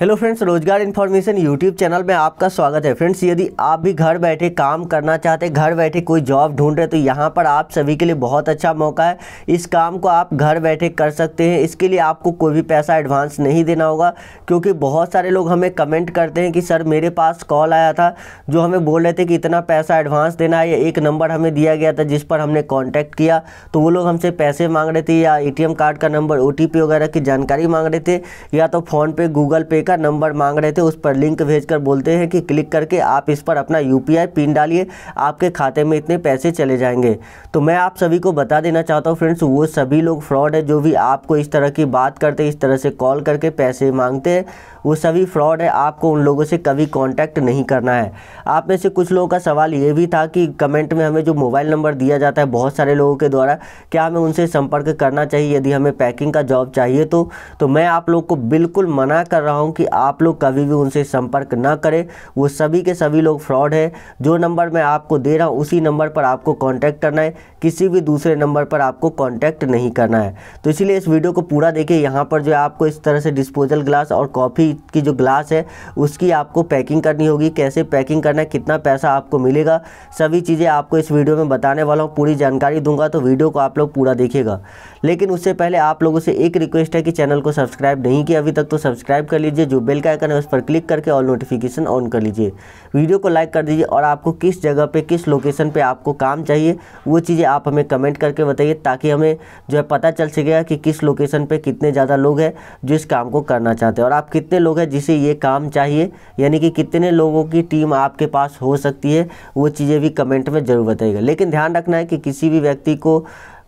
hello friends रोजगार information YouTube channel में आपका स्वागत है फ्रेंड्स यदि आप भी घर बैठे काम करना चाहते घर बैठे कोई जॉब ढूंढ रहे तो यहाँ पर आप सभी के लिए बहुत अच्छा मौका है इस काम को आप घर बैठे कर सकते हैं इसके लिए आपको कोई भी पैसा एडवांस नहीं देना होगा क्योंकि बहुत सारे लोग हमें कमेंट करते हैं कि सर मेरे पास कॉल आया था जो हमें बोल रहे थे कि इतना पैसा एडवांस देना है या एक नंबर हमें दिया गया था जिस पर हमने कॉन्टैक्ट किया तो वो लोग हमसे पैसे मांग रहे थे या ए कार्ड का नंबर ओ वगैरह की जानकारी मांग रहे थे या तो फ़ोनपे गूगल पे का नंबर मांग रहे थे उस पर लिंक भेजकर बोलते हैं कि क्लिक करके आप इस पर अपना यू पिन डालिए आपके खाते में इतने पैसे चले जाएंगे तो मैं आप सभी को बता देना चाहता हूँ फ्रेंड्स वो सभी लोग फ्रॉड है जो भी आपको इस तरह की बात करते इस तरह से कॉल करके पैसे मांगते हैं वो सभी फ्रॉड है आपको उन लोगों से कभी कांटेक्ट नहीं करना है आप में से कुछ लोगों का सवाल ये भी था कि कमेंट में हमें जो मोबाइल नंबर दिया जाता है बहुत सारे लोगों के द्वारा क्या हमें उनसे संपर्क करना चाहिए यदि हमें पैकिंग का जॉब चाहिए तो तो मैं आप लोग को बिल्कुल मना कर रहा हूँ कि आप लोग कभी भी उनसे संपर्क ना करें वो सभी के सभी लोग फ्रॉड है जो नंबर मैं आपको दे रहा हूँ उसी नंबर पर आपको कॉन्टैक्ट करना है किसी भी दूसरे नंबर पर आपको कॉन्टैक्ट नहीं करना है तो इसीलिए इस वीडियो को पूरा देखिए यहाँ पर जो है आपको इस तरह से डिस्पोजल ग्लास और कॉफ़ी की जो ग्लास है उसकी आपको पैकिंग करनी होगी कैसे पैकिंग करना है कितना पैसा आपको मिलेगा सभी चीज़ें आपको इस वीडियो में बताने वाला हूँ पूरी जानकारी दूंगा तो वीडियो को आप लोग पूरा देखिएगा लेकिन उससे पहले आप लोगों से एक रिक्वेस्ट है कि चैनल को सब्सक्राइब नहीं किया अभी तक तो सब्सक्राइब कर लीजिए लीजिए जो बेल का आइकन है उस पर क्लिक करके और नोटिफिकेशन ऑन कर लीजिए वीडियो को लाइक कर दीजिए और आपको किस जगह पे किस लोकेशन पे आपको काम चाहिए वो चीज़ें आप हमें कमेंट करके बताइए ताकि हमें जो है पता चल सकेगा कि किस लोकेशन पर कितने ज़्यादा लोग हैं जो इस काम को करना चाहते हैं और आप कितने लोग हैं जिसे ये काम चाहिए यानी कि कितने लोगों की टीम आपके पास हो सकती है वो चीज़ें भी कमेंट में ज़रूर बताइएगा लेकिन ध्यान रखना है कि किसी भी व्यक्ति को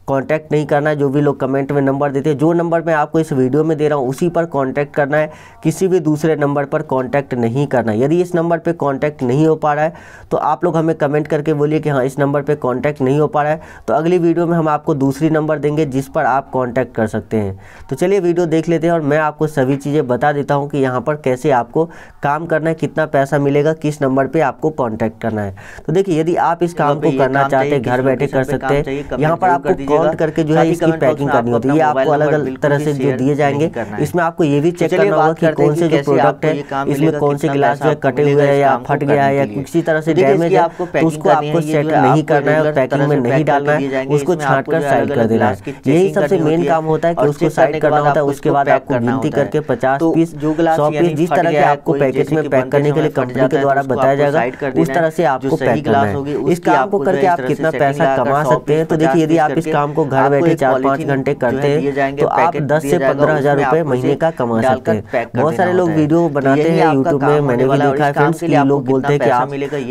कांटेक्ट नहीं करना है जो भी लोग कमेंट में नंबर देते हैं जो नंबर मैं आपको इस वीडियो में दे रहा हूँ उसी पर कांटेक्ट करना है किसी भी दूसरे नंबर पर कांटेक्ट नहीं करना यदि इस नंबर पर कांटेक्ट नहीं हो पा रहा है तो आप लोग हमें कमेंट करके बोलिए कि हाँ इस नंबर पर कांटेक्ट नहीं हो पा रहा है तो अगली वीडियो में हम आपको दूसरी नंबर देंगे जिस पर आप कॉन्टैक्ट कर सकते हैं तो चलिए वीडियो देख लेते हैं और मैं आपको सभी चीज़ें बता देता हूँ कि यहाँ पर कैसे आपको काम करना है कितना पैसा मिलेगा किस नंबर पर आपको कॉन्टैक्ट करना है तो देखिए यदि आप इस काम को करना चाहते हैं घर बैठे कर सकते हैं यहाँ पर आपको डिस्काउंट करके जो है इसकी पैकिंग करनी होती है ये आपको अलग अलग तरह से जो दिए जाएंगे इसमें आपको ये भी चेक करना होगा कि कौन से जो प्रोडक्ट है इसमें कौन से गिलास जो है कटे हुए हैं या फट गया है या किसी तरह से डैमेज तो है तो उसको आपको सेट नहीं करना है और पैकिंग में नहीं डालना है उसको छाट कर साइड कर देना है यही सबसे मेन काम होता है कि उसको साइड करना होता है उसके बाद आपको गिनती करके पचास पीस तो सौ पीस जिस तरह के आपको पैकेज में पैक करने के लिए कंपनी के द्वारा बताया जाएगा उस तरह से आपको पैक करना है इस काम को करके आप कितना पैसा कमा सकते हैं तो देखिए यदि आप इस काम काम को घर बैठे चार पाँच घंटे करते हैं तो आप दस से पंद्रह हजार रूपए महीने का कमा सकते हैं बहुत सारे लोग वीडियो तो बनाते हैं यूट्यूब में मैंने भी देखा है लोग बोलते हैं कि आप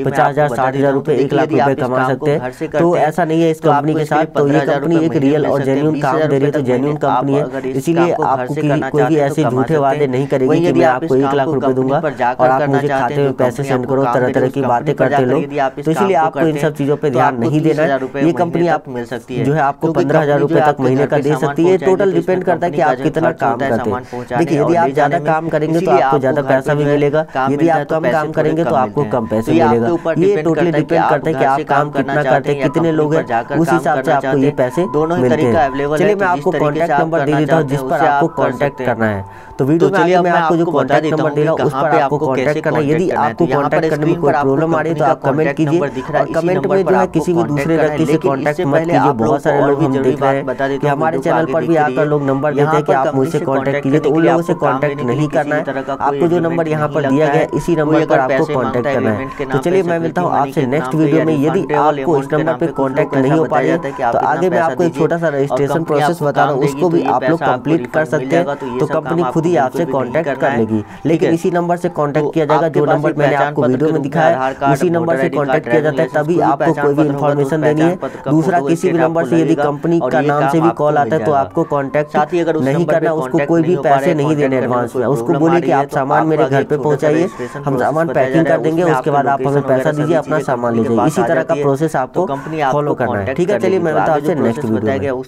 पचास हजार साठ हजार रूपए एक लाख रूपए कमा सकते हैं तो ऐसा नहीं है इस तो कंपनी के साथ तो ये कंपनी एक रियल और जेन्यून काम दे रही है तो जेन्यून कंपनी है इसीलिए आपको कोई भी ऐसे तो झूठे वादे नहीं करेगी कि मैं आपको एक लाख रूपए दूंगा और आप मुझे खाते हुए पैसे सेंड करो तरह तरह की बातें करते लोग तो इसलिए आपको इन सब चीजों पर ध्यान नहीं देना ये कंपनी आप मिल सकती है जो है आपको आपको पंद्रह हजार रूपए तक महीने का दे सकती है टोटल डिपेंड करता है कि आप कितना काम करते हैं देखिए यदि आप ज्यादा काम करेंगे तो आपको ज्यादा पैसा भी मिलेगा यदि आप तो कम काम करेंगे तो आपको कम पैसे तो मिलेगा ये टोटली डिपेंड करता है कि आप काम कितना करते हैं कितने लोग हैं उस हिसाब से आपको ये पैसे दोनों मिलते हैं चलिए मैं तो आपको कॉन्टैक्ट नंबर दे देता हूँ जिस पर आपको कॉन्टैक्ट करना है तो वीडियो तो चलिए मैं आपको जो कॉन्टैक्ट नंबर दे रहा हूँ उस पर आपको कॉन्टैक्ट करना है यदि आपको कॉन्टैक्ट करने में कोई प्रॉब्लम आ रही है तो आप कमेंट कीजिए और कमेंट में जो है किसी भी दूसरे व्यक्ति से कॉन्टैक्ट मत कीजिए बहुत सारे लोग लोग हम देख रहे हैं कि हमारे चैनल पर भी आकर लोग नंबर देते हैं कि आप मुझसे कॉन्टैक्ट कीजिए तो उन लोगों से कॉन्टैक्ट नहीं करना है आपको जो नंबर यहाँ पर दिया गया इसी नंबर पर आपको कॉन्टैक्ट करना है तो चलिए मैं मिलता हूँ आपसे नेक्स्ट वीडियो में यदि आपको इस नंबर पर कॉन्टेक्ट नहीं हो पाया तो आगे मैं आपको एक छोटा सा रजिस्ट्रेशन प्रोसेस बता रहा हूँ उसको भी तो आप लोग कम्प्लीट कर सकते हैं तो, तो कंपनी खुद ही आपसे कॉन्टेक्ट कर लेगी लेकिन इसी नंबर से कॉन्टेक्ट तो किया जाएगा जो नंबर मैंने आपको वीडियो में दिखाया उसी नंबर से कॉन्टेक्ट किया जाता है तभी आपको कोई भी इन्फॉर्मेशन देनी है दूसरा किसी भी नंबर से यदि कोई कंपनी का नाम से भी कॉल आता है तो आपको कॉन्टेक्ट साथ अगर नहीं करना उसको कोई भी पैसे नहीं तो देने एडवांस में उसको बोले तो की आप सामान मेरे घर पे पहुँचाइए हम सामान पैकिंग कर देंगे उसके बाद आप हमें पैसा दीजिए अपना सामान ले जाइए इसी तरह का प्रोसेस आपको कंपनी फॉलो तो करना है ठीक है चलिए मैं आपसे नेक्स्ट वीडियो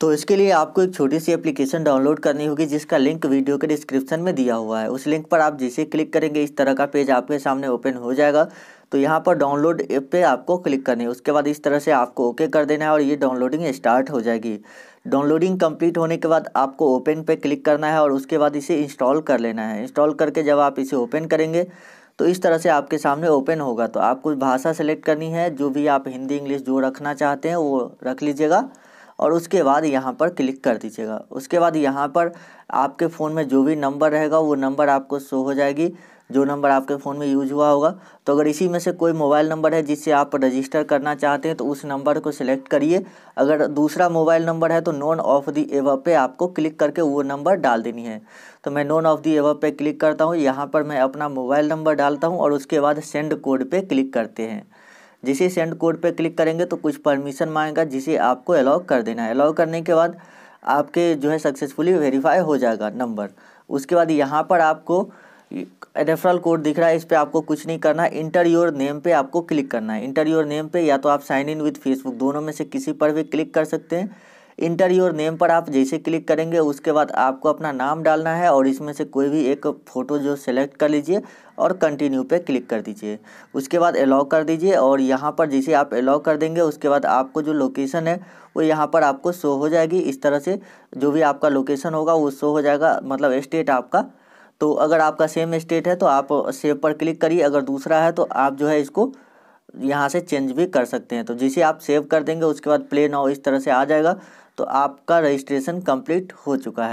तो इसके लिए आपको एक छोटी सी एप्लीकेशन डाउनलोड करनी होगी जिसका लिंक वीडियो के डिस्क्रिप्शन में दिया हुआ है उस लिंक पर आप जिसे क्लिक करेंगे इस तरह का पेज आपके सामने ओपन हो जाएगा तो यहाँ पर डाउनलोड पे आपको क्लिक करनी है उसके बाद इस तरह से आपको ओके कर देना है और ये डाउनलोडिंग स्टार्ट हो जाएगी डाउनलोडिंग कंप्लीट होने के बाद आपको ओपन पे क्लिक करना है और उसके बाद इसे इंस्टॉल कर लेना है इंस्टॉल करके जब आप इसे ओपन करेंगे तो इस तरह से आपके सामने ओपन होगा तो आपको भाषा सेलेक्ट करनी है जो भी आप हिंदी इंग्लिश जो रखना चाहते हैं वो रख लीजिएगा और उसके बाद यहाँ पर क्लिक कर दीजिएगा उसके बाद यहाँ पर आपके फ़ोन में जो भी नंबर रहेगा वो नंबर आपको शो हो जाएगी जो नंबर आपके फ़ोन में यूज हुआ होगा तो अगर इसी में से कोई मोबाइल नंबर है जिससे आप रजिस्टर करना चाहते हैं तो उस नंबर को सिलेक्ट करिए अगर दूसरा मोबाइल नंबर है तो नॉन ऑफ दी एव पे आपको क्लिक करके वो नंबर डाल देनी है तो मैं नॉन ऑफ दी एव पे क्लिक करता हूँ यहाँ पर मैं अपना मोबाइल नंबर डालता हूँ और उसके बाद सेंड कोड पर क्लिक करते हैं जिसे सेंड कोड पर क्लिक करेंगे तो कुछ परमिशन मांगेगा जिसे आपको अलाउ कर देना है अलाउ करने के बाद आपके जो है सक्सेसफुली वेरीफाई हो जाएगा नंबर उसके बाद यहाँ पर आपको रेफरल कोड दिख रहा है इस पर आपको कुछ नहीं करना है इंटर योर नेम पे आपको क्लिक करना है इंटर योर नेम पे या तो आप साइन इन विथ फेसबुक दोनों में से किसी पर भी क्लिक कर सकते हैं इंटर योर नेम पर आप जैसे क्लिक करेंगे उसके बाद आपको अपना नाम डालना है और इसमें से कोई भी एक फ़ोटो जो सेलेक्ट कर लीजिए और कंटिन्यू पे क्लिक कर दीजिए उसके बाद अलाउ कर दीजिए और यहाँ पर जैसे आप अलाउ कर देंगे उसके बाद आपको जो लोकेशन है वो यहाँ पर आपको शो हो जाएगी इस तरह से जो भी आपका लोकेशन होगा वो शो हो जाएगा मतलब इस्टेट आपका तो अगर आपका सेम स्टेट है तो आप सेव पर क्लिक करिए अगर दूसरा है तो आप जो है इसको यहाँ से चेंज भी कर सकते हैं तो जैसे आप सेव कर देंगे उसके बाद प्ले नाउ इस तरह से आ जाएगा तो आपका रजिस्ट्रेशन कंप्लीट हो चुका है